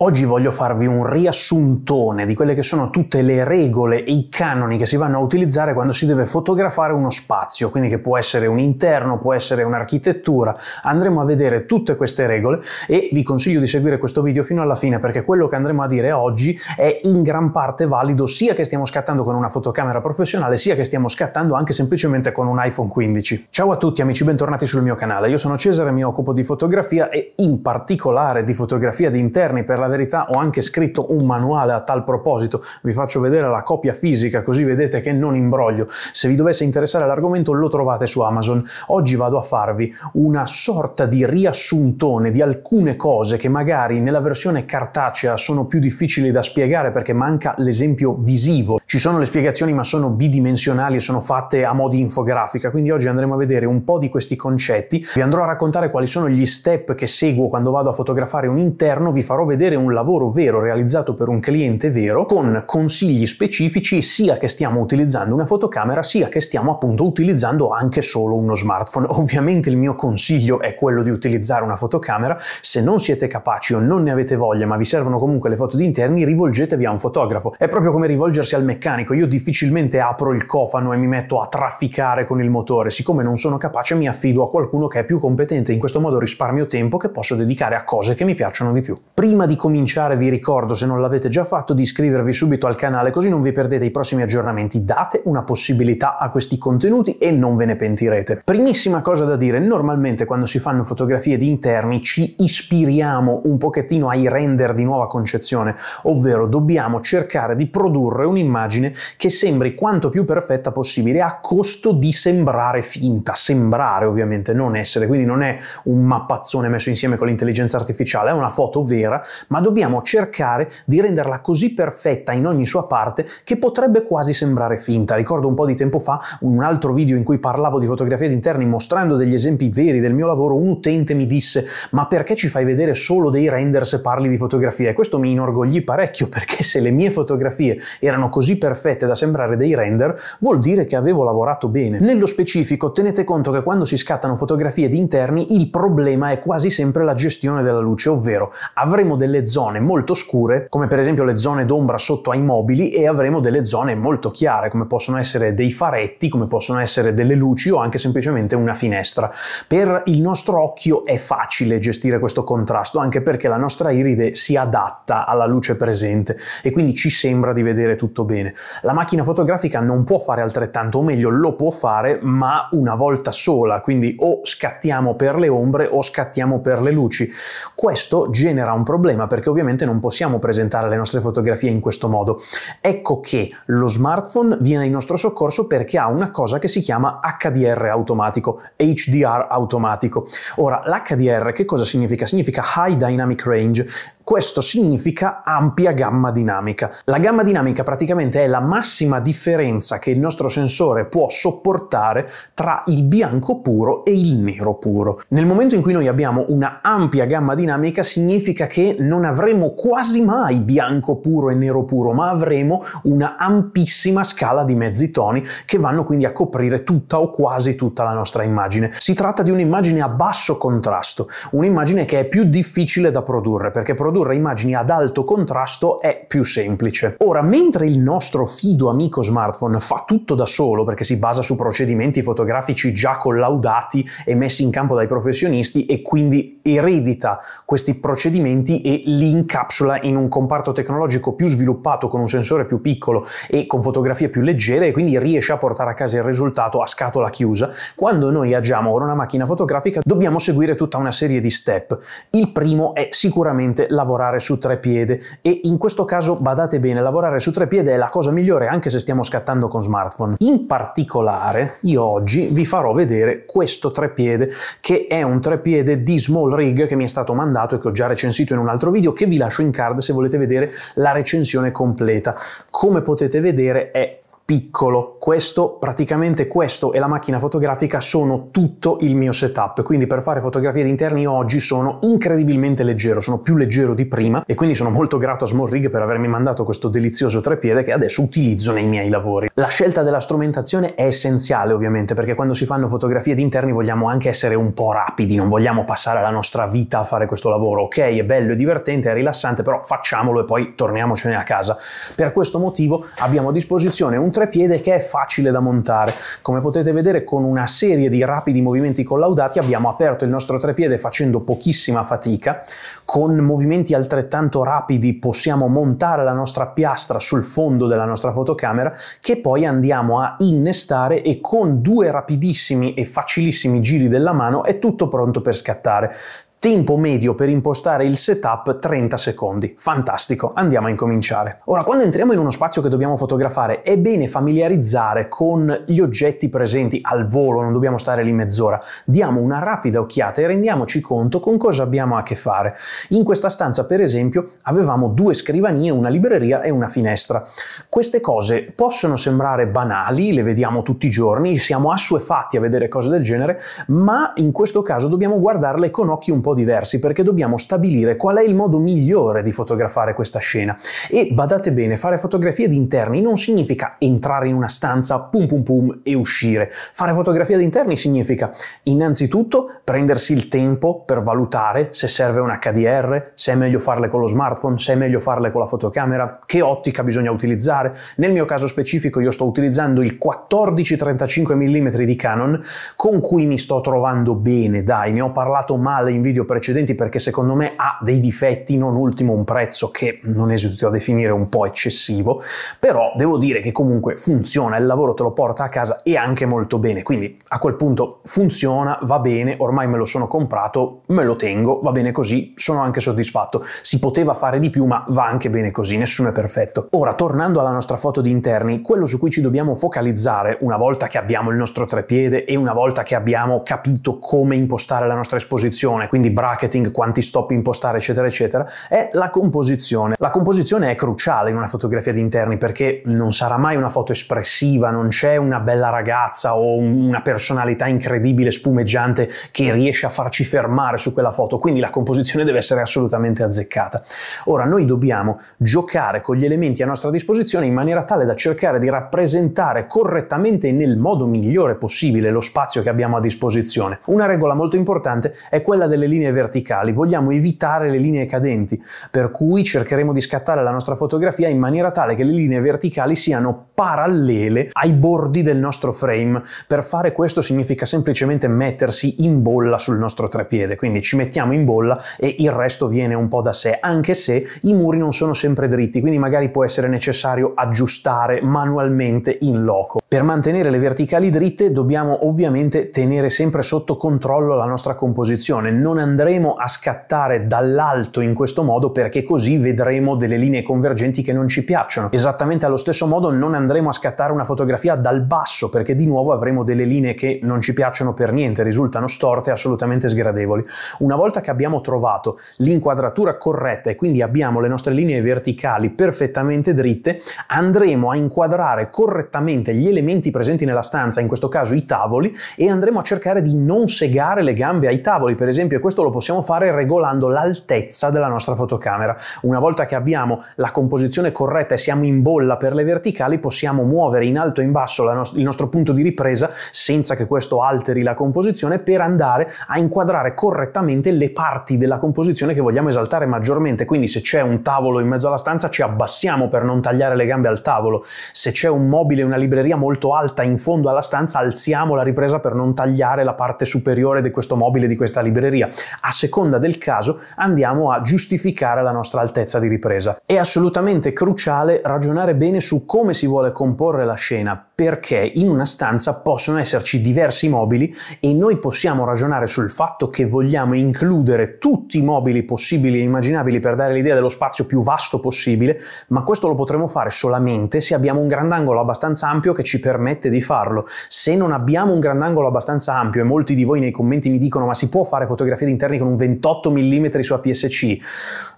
Oggi voglio farvi un riassuntone di quelle che sono tutte le regole e i canoni che si vanno a utilizzare quando si deve fotografare uno spazio, quindi che può essere un interno, può essere un'architettura. Andremo a vedere tutte queste regole e vi consiglio di seguire questo video fino alla fine perché quello che andremo a dire oggi è in gran parte valido sia che stiamo scattando con una fotocamera professionale, sia che stiamo scattando anche semplicemente con un iPhone 15. Ciao a tutti amici, bentornati sul mio canale. Io sono Cesare, mi occupo di fotografia e in particolare di fotografia di interni per la la verità ho anche scritto un manuale a tal proposito, vi faccio vedere la copia fisica così vedete che non imbroglio. Se vi dovesse interessare l'argomento lo trovate su Amazon. Oggi vado a farvi una sorta di riassuntone di alcune cose che magari nella versione cartacea sono più difficili da spiegare perché manca l'esempio visivo. Ci sono le spiegazioni ma sono bidimensionali e sono fatte a modi infografica, quindi oggi andremo a vedere un po' di questi concetti. Vi andrò a raccontare quali sono gli step che seguo quando vado a fotografare un interno, vi farò vedere un lavoro vero realizzato per un cliente vero con consigli specifici sia che stiamo utilizzando una fotocamera sia che stiamo appunto utilizzando anche solo uno smartphone. Ovviamente il mio consiglio è quello di utilizzare una fotocamera, se non siete capaci o non ne avete voglia ma vi servono comunque le foto di interni rivolgetevi a un fotografo. È proprio come rivolgersi al meccanico, io difficilmente apro il cofano e mi metto a trafficare con il motore, siccome non sono capace mi affido a qualcuno che è più competente, in questo modo risparmio tempo che posso dedicare a cose che mi piacciono di più. Prima di cominciare vi ricordo, se non l'avete già fatto, di iscrivervi subito al canale così non vi perdete i prossimi aggiornamenti. Date una possibilità a questi contenuti e non ve ne pentirete. Primissima cosa da dire, normalmente quando si fanno fotografie di interni ci ispiriamo un pochettino ai render di nuova concezione, ovvero dobbiamo cercare di produrre un'immagine che sembri quanto più perfetta possibile a costo di sembrare finta, sembrare ovviamente, non essere, quindi non è un mappazzone messo insieme con l'intelligenza artificiale, è una foto vera, ma ma dobbiamo cercare di renderla così perfetta in ogni sua parte che potrebbe quasi sembrare finta. Ricordo un po' di tempo fa un altro video in cui parlavo di fotografia di interni mostrando degli esempi veri del mio lavoro, un utente mi disse ma perché ci fai vedere solo dei render se parli di fotografia? E questo mi inorgoglì parecchio perché se le mie fotografie erano così perfette da sembrare dei render, vuol dire che avevo lavorato bene. Nello specifico tenete conto che quando si scattano fotografie di interni il problema è quasi sempre la gestione della luce, ovvero avremo delle zone molto scure, come per esempio le zone d'ombra sotto ai mobili, e avremo delle zone molto chiare, come possono essere dei faretti, come possono essere delle luci o anche semplicemente una finestra. Per il nostro occhio è facile gestire questo contrasto, anche perché la nostra iride si adatta alla luce presente e quindi ci sembra di vedere tutto bene. La macchina fotografica non può fare altrettanto, o meglio lo può fare, ma una volta sola, quindi o scattiamo per le ombre o scattiamo per le luci. Questo genera un problema perché ovviamente non possiamo presentare le nostre fotografie in questo modo. Ecco che lo smartphone viene in nostro soccorso perché ha una cosa che si chiama HDR automatico, HDR automatico. Ora, l'HDR che cosa significa? Significa High Dynamic Range, questo significa ampia gamma dinamica. La gamma dinamica praticamente è la massima differenza che il nostro sensore può sopportare tra il bianco puro e il nero puro. Nel momento in cui noi abbiamo una ampia gamma dinamica significa che non avremo quasi mai bianco puro e nero puro, ma avremo una ampissima scala di mezzi toni che vanno quindi a coprire tutta o quasi tutta la nostra immagine. Si tratta di un'immagine a basso contrasto, un'immagine che è più difficile da produrre perché produrre produrre immagini ad alto contrasto è più semplice. Ora, mentre il nostro fido amico smartphone fa tutto da solo perché si basa su procedimenti fotografici già collaudati e messi in campo dai professionisti e quindi eredita questi procedimenti e li incapsula in un comparto tecnologico più sviluppato con un sensore più piccolo e con fotografie più leggere e quindi riesce a portare a casa il risultato a scatola chiusa. Quando noi agiamo con una macchina fotografica dobbiamo seguire tutta una serie di step. Il primo è sicuramente lavorare su tre e in questo caso badate bene, lavorare su tre è la cosa migliore anche se stiamo scattando con smartphone. In particolare io oggi vi farò vedere questo trepiede che è un trepiede di small rig che mi è stato mandato e che ho già recensito in un altro video che vi lascio in card se volete vedere la recensione completa. Come potete vedere è piccolo. Questo, praticamente questo e la macchina fotografica sono tutto il mio setup, quindi per fare fotografie di interni oggi sono incredibilmente leggero, sono più leggero di prima e quindi sono molto grato a Small Rig per avermi mandato questo delizioso trepiede che adesso utilizzo nei miei lavori. La scelta della strumentazione è essenziale ovviamente perché quando si fanno fotografie di interni vogliamo anche essere un po' rapidi, non vogliamo passare la nostra vita a fare questo lavoro. Ok, è bello, è divertente, è rilassante, però facciamolo e poi torniamocene a casa. Per questo motivo abbiamo a disposizione un trepiede che è facile da montare. Come potete vedere con una serie di rapidi movimenti collaudati abbiamo aperto il nostro trepiede facendo pochissima fatica, con movimenti altrettanto rapidi possiamo montare la nostra piastra sul fondo della nostra fotocamera che poi andiamo a innestare e con due rapidissimi e facilissimi giri della mano è tutto pronto per scattare. Tempo medio per impostare il setup 30 secondi. Fantastico, andiamo a incominciare. Ora, quando entriamo in uno spazio che dobbiamo fotografare, è bene familiarizzare con gli oggetti presenti al volo, non dobbiamo stare lì mezz'ora. Diamo una rapida occhiata e rendiamoci conto con cosa abbiamo a che fare. In questa stanza, per esempio, avevamo due scrivanie, una libreria e una finestra. Queste cose possono sembrare banali, le vediamo tutti i giorni, siamo assuefatti a vedere cose del genere, ma in questo caso dobbiamo guardarle con occhi un po' po' diversi perché dobbiamo stabilire qual è il modo migliore di fotografare questa scena. E badate bene, fare fotografie di interni non significa entrare in una stanza, pum pum pum, e uscire. Fare fotografia di interni significa innanzitutto prendersi il tempo per valutare se serve un HDR, se è meglio farle con lo smartphone, se è meglio farle con la fotocamera, che ottica bisogna utilizzare. Nel mio caso specifico io sto utilizzando il 14-35 mm di Canon con cui mi sto trovando bene, dai, ne ho parlato male in video video precedenti perché secondo me ha dei difetti, non ultimo un prezzo che non esito a definire un po' eccessivo, però devo dire che comunque funziona, il lavoro te lo porta a casa e anche molto bene, quindi a quel punto funziona, va bene, ormai me lo sono comprato, me lo tengo, va bene così, sono anche soddisfatto, si poteva fare di più ma va anche bene così, nessuno è perfetto. Ora tornando alla nostra foto di interni, quello su cui ci dobbiamo focalizzare una volta che abbiamo il nostro trepiede e una volta che abbiamo capito come impostare la nostra esposizione, quindi di bracketing, quanti stop impostare, eccetera, eccetera, è la composizione. La composizione è cruciale in una fotografia di interni perché non sarà mai una foto espressiva, non c'è una bella ragazza o una personalità incredibile, spumeggiante che riesce a farci fermare su quella foto, quindi la composizione deve essere assolutamente azzeccata. Ora, noi dobbiamo giocare con gli elementi a nostra disposizione in maniera tale da cercare di rappresentare correttamente e nel modo migliore possibile lo spazio che abbiamo a disposizione. Una regola molto importante è quella delle linee linee verticali, vogliamo evitare le linee cadenti, per cui cercheremo di scattare la nostra fotografia in maniera tale che le linee verticali siano parallele ai bordi del nostro frame. Per fare questo significa semplicemente mettersi in bolla sul nostro trepiede, quindi ci mettiamo in bolla e il resto viene un po' da sé, anche se i muri non sono sempre dritti, quindi magari può essere necessario aggiustare manualmente in loco. Per mantenere le verticali dritte dobbiamo ovviamente tenere sempre sotto controllo la nostra composizione, non andare andremo a scattare dall'alto in questo modo perché così vedremo delle linee convergenti che non ci piacciono. Esattamente allo stesso modo non andremo a scattare una fotografia dal basso perché di nuovo avremo delle linee che non ci piacciono per niente, risultano storte, assolutamente sgradevoli. Una volta che abbiamo trovato l'inquadratura corretta e quindi abbiamo le nostre linee verticali perfettamente dritte, andremo a inquadrare correttamente gli elementi presenti nella stanza, in questo caso i tavoli, e andremo a cercare di non segare le gambe ai tavoli, per esempio, questo questo lo possiamo fare regolando l'altezza della nostra fotocamera. Una volta che abbiamo la composizione corretta e siamo in bolla per le verticali, possiamo muovere in alto e in basso no il nostro punto di ripresa senza che questo alteri la composizione per andare a inquadrare correttamente le parti della composizione che vogliamo esaltare maggiormente. Quindi se c'è un tavolo in mezzo alla stanza ci abbassiamo per non tagliare le gambe al tavolo. Se c'è un mobile, una libreria molto alta in fondo alla stanza, alziamo la ripresa per non tagliare la parte superiore di questo mobile, di questa libreria a seconda del caso andiamo a giustificare la nostra altezza di ripresa. È assolutamente cruciale ragionare bene su come si vuole comporre la scena perché in una stanza possono esserci diversi mobili e noi possiamo ragionare sul fatto che vogliamo includere tutti i mobili possibili e immaginabili per dare l'idea dello spazio più vasto possibile, ma questo lo potremo fare solamente se abbiamo un grandangolo abbastanza ampio che ci permette di farlo. Se non abbiamo un grandangolo abbastanza ampio e molti di voi nei commenti mi dicono ma si può fare fotografie di interni con un 28 mm su APS-C?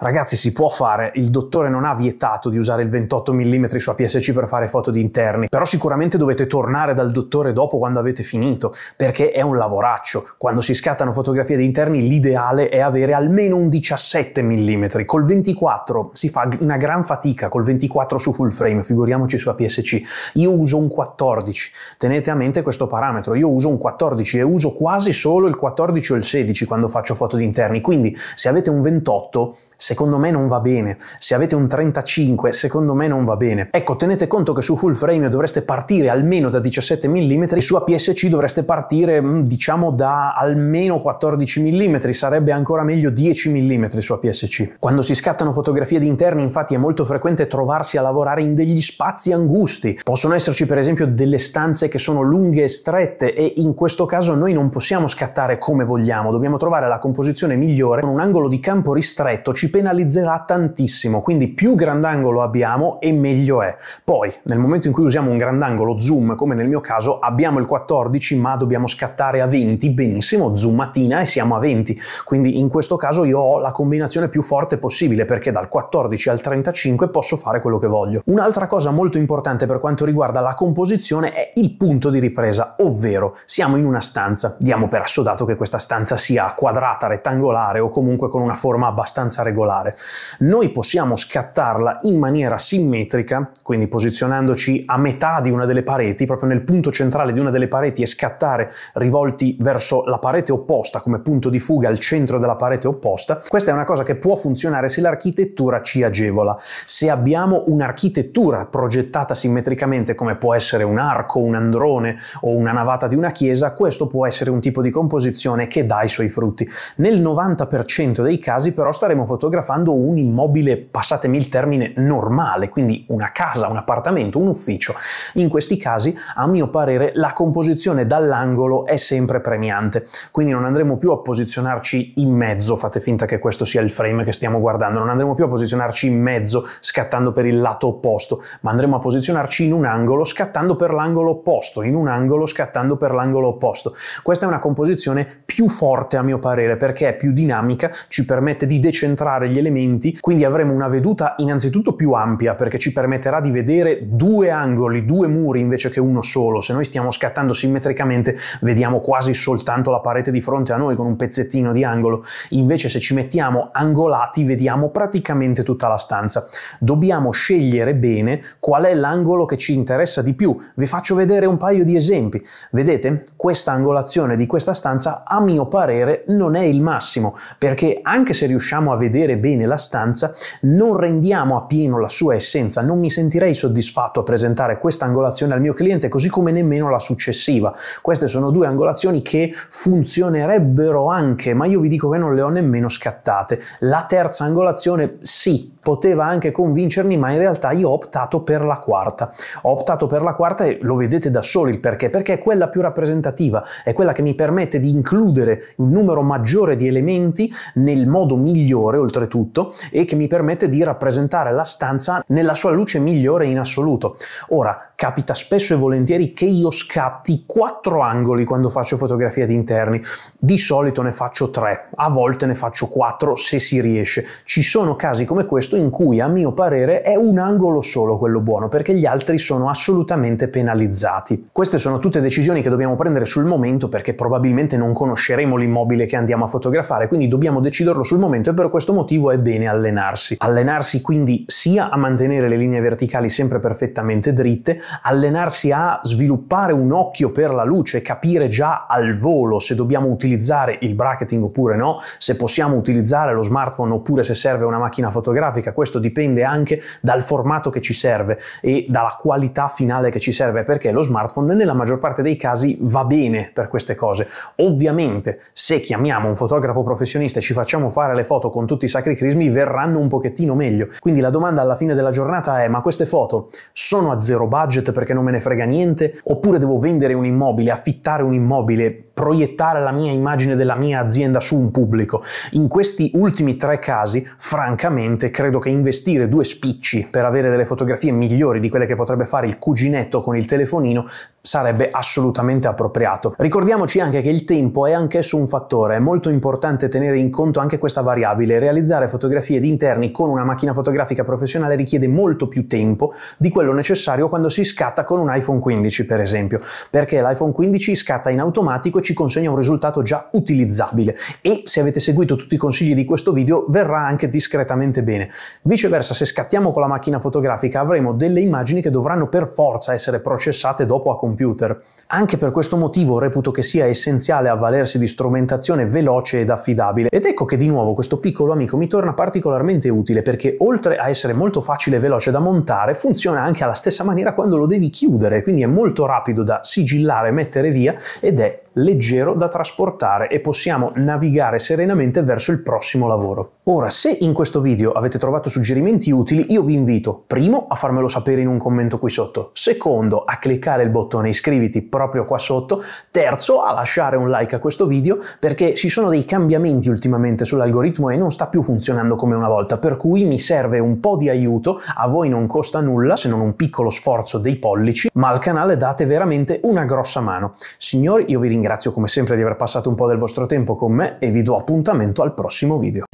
Ragazzi si può fare, il dottore non ha vietato di usare il 28 mm su APS-C per fare foto di interni, però sicuramente sicuramente dovete tornare dal dottore dopo quando avete finito, perché è un lavoraccio. Quando si scattano fotografie di interni l'ideale è avere almeno un 17 mm, col 24 si fa una gran fatica, col 24 su full frame, figuriamoci su APS-C. Io uso un 14, tenete a mente questo parametro, io uso un 14 e uso quasi solo il 14 o il 16 quando faccio foto di interni, quindi se avete un 28 secondo me non va bene, se avete un 35 secondo me non va bene. Ecco, tenete conto che su full frame dovreste partire partire almeno da 17 mm, su APS-C dovreste partire mm, diciamo da almeno 14 mm, sarebbe ancora meglio 10 mm su APS-C. Quando si scattano fotografie di interni infatti è molto frequente trovarsi a lavorare in degli spazi angusti, possono esserci per esempio delle stanze che sono lunghe e strette e in questo caso noi non possiamo scattare come vogliamo, dobbiamo trovare la composizione migliore, con un angolo di campo ristretto ci penalizzerà tantissimo, quindi più grandangolo abbiamo e meglio è. Poi nel momento in cui usiamo un grandangolo singolo zoom, come nel mio caso abbiamo il 14 ma dobbiamo scattare a 20, benissimo, zoom zoomatina e siamo a 20. Quindi in questo caso io ho la combinazione più forte possibile perché dal 14 al 35 posso fare quello che voglio. Un'altra cosa molto importante per quanto riguarda la composizione è il punto di ripresa, ovvero siamo in una stanza, diamo per assodato che questa stanza sia quadrata, rettangolare o comunque con una forma abbastanza regolare. Noi possiamo scattarla in maniera simmetrica, quindi posizionandoci a metà di una delle delle pareti, proprio nel punto centrale di una delle pareti e scattare rivolti verso la parete opposta come punto di fuga al centro della parete opposta, questa è una cosa che può funzionare se l'architettura ci agevola. Se abbiamo un'architettura progettata simmetricamente come può essere un arco, un androne o una navata di una chiesa, questo può essere un tipo di composizione che dà i suoi frutti. Nel 90% dei casi però staremo fotografando un immobile, passatemi il termine, normale, quindi una casa, un appartamento, un ufficio. In questi questi casi, a mio parere, la composizione dall'angolo è sempre premiante, quindi non andremo più a posizionarci in mezzo, fate finta che questo sia il frame che stiamo guardando, non andremo più a posizionarci in mezzo scattando per il lato opposto, ma andremo a posizionarci in un angolo scattando per l'angolo opposto, in un angolo scattando per l'angolo opposto. Questa è una composizione più forte a mio parere perché è più dinamica, ci permette di decentrare gli elementi, quindi avremo una veduta innanzitutto più ampia perché ci permetterà di vedere due angoli, due muri muri invece che uno solo, se noi stiamo scattando simmetricamente vediamo quasi soltanto la parete di fronte a noi con un pezzettino di angolo, invece se ci mettiamo angolati vediamo praticamente tutta la stanza. Dobbiamo scegliere bene qual è l'angolo che ci interessa di più. Vi faccio vedere un paio di esempi. Vedete? Questa angolazione di questa stanza a mio parere non è il massimo, perché anche se riusciamo a vedere bene la stanza, non rendiamo appieno la sua essenza, non mi sentirei soddisfatto a presentare questa angolazione angolazione al mio cliente, così come nemmeno la successiva. Queste sono due angolazioni che funzionerebbero anche, ma io vi dico che non le ho nemmeno scattate. La terza angolazione sì, poteva anche convincermi, ma in realtà io ho optato per la quarta. Ho optato per la quarta e lo vedete da soli il perché, perché è quella più rappresentativa, è quella che mi permette di includere un numero maggiore di elementi nel modo migliore, oltretutto, e che mi permette di rappresentare la stanza nella sua luce migliore in assoluto. Ora, capita capita spesso e volentieri che io scatti quattro angoli quando faccio fotografia di interni. Di solito ne faccio tre, a volte ne faccio quattro se si riesce. Ci sono casi come questo in cui, a mio parere, è un angolo solo quello buono, perché gli altri sono assolutamente penalizzati. Queste sono tutte decisioni che dobbiamo prendere sul momento perché probabilmente non conosceremo l'immobile che andiamo a fotografare, quindi dobbiamo deciderlo sul momento e per questo motivo è bene allenarsi. Allenarsi quindi sia a mantenere le linee verticali sempre perfettamente dritte, allenarsi allenarsi a sviluppare un occhio per la luce, capire già al volo se dobbiamo utilizzare il bracketing oppure no, se possiamo utilizzare lo smartphone oppure se serve una macchina fotografica, questo dipende anche dal formato che ci serve e dalla qualità finale che ci serve, perché lo smartphone nella maggior parte dei casi va bene per queste cose. Ovviamente se chiamiamo un fotografo professionista e ci facciamo fare le foto con tutti i sacri crismi, verranno un pochettino meglio. Quindi la domanda alla fine della giornata è ma queste foto sono a zero budget perché perché non me ne frega niente, oppure devo vendere un immobile, affittare un immobile, proiettare la mia immagine della mia azienda su un pubblico. In questi ultimi tre casi, francamente, credo che investire due spicci per avere delle fotografie migliori di quelle che potrebbe fare il cuginetto con il telefonino sarebbe assolutamente appropriato. Ricordiamoci anche che il tempo è anch'esso un fattore, è molto importante tenere in conto anche questa variabile. Realizzare fotografie di interni con una macchina fotografica professionale richiede molto più tempo di quello necessario quando si scatta con un iPhone 15 per esempio, perché l'iPhone 15 scatta in automatico e ci consegna un risultato già utilizzabile e se avete seguito tutti i consigli di questo video verrà anche discretamente bene. Viceversa se scattiamo con la macchina fotografica avremo delle immagini che dovranno per forza essere processate dopo a computer computer. Anche per questo motivo reputo che sia essenziale avvalersi di strumentazione veloce ed affidabile. Ed ecco che di nuovo questo piccolo amico mi torna particolarmente utile perché oltre a essere molto facile e veloce da montare, funziona anche alla stessa maniera quando lo devi chiudere, quindi è molto rapido da sigillare, mettere via ed è leggero da trasportare e possiamo navigare serenamente verso il prossimo lavoro. Ora, se in questo video avete trovato suggerimenti utili, io vi invito, primo, a farmelo sapere in un commento qui sotto, secondo, a cliccare il bottone bottone iscriviti proprio qua sotto, terzo a lasciare un like a questo video perché ci sono dei cambiamenti ultimamente sull'algoritmo e non sta più funzionando come una volta, per cui mi serve un po' di aiuto, a voi non costa nulla se non un piccolo sforzo dei pollici, ma al canale date veramente una grossa mano. Signori, io vi ringrazio come sempre di aver passato un po' del vostro tempo con me e vi do appuntamento al prossimo video.